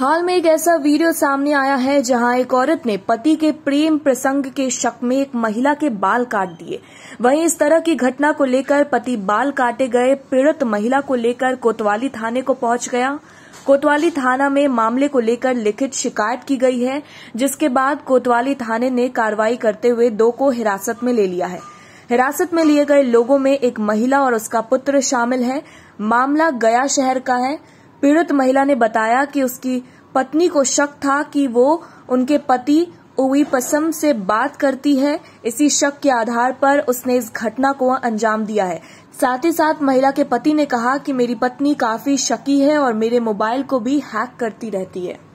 हाल में एक ऐसा वीडियो सामने आया है जहां एक औरत ने पति के प्रेम प्रसंग के शक में एक महिला के बाल काट दिए वहीं इस तरह की घटना को लेकर पति बाल काटे गए पीड़ित महिला को लेकर कोतवाली थाने को पहुंच गया कोतवाली थाना में मामले को लेकर लिखित शिकायत की गई है जिसके बाद कोतवाली थाने ने कार्रवाई करते हुए दो को हिरासत में ले लिया है हिरासत में लिए गए लोगों में एक महिला और उसका पुत्र शामिल है मामला गया शहर का है पीड़ित महिला ने बताया कि उसकी पत्नी को शक था कि वो उनके पति पसम से बात करती है इसी शक के आधार पर उसने इस घटना को अंजाम दिया है साथ ही साथ महिला के पति ने कहा कि मेरी पत्नी काफी शकी है और मेरे मोबाइल को भी हैक करती रहती है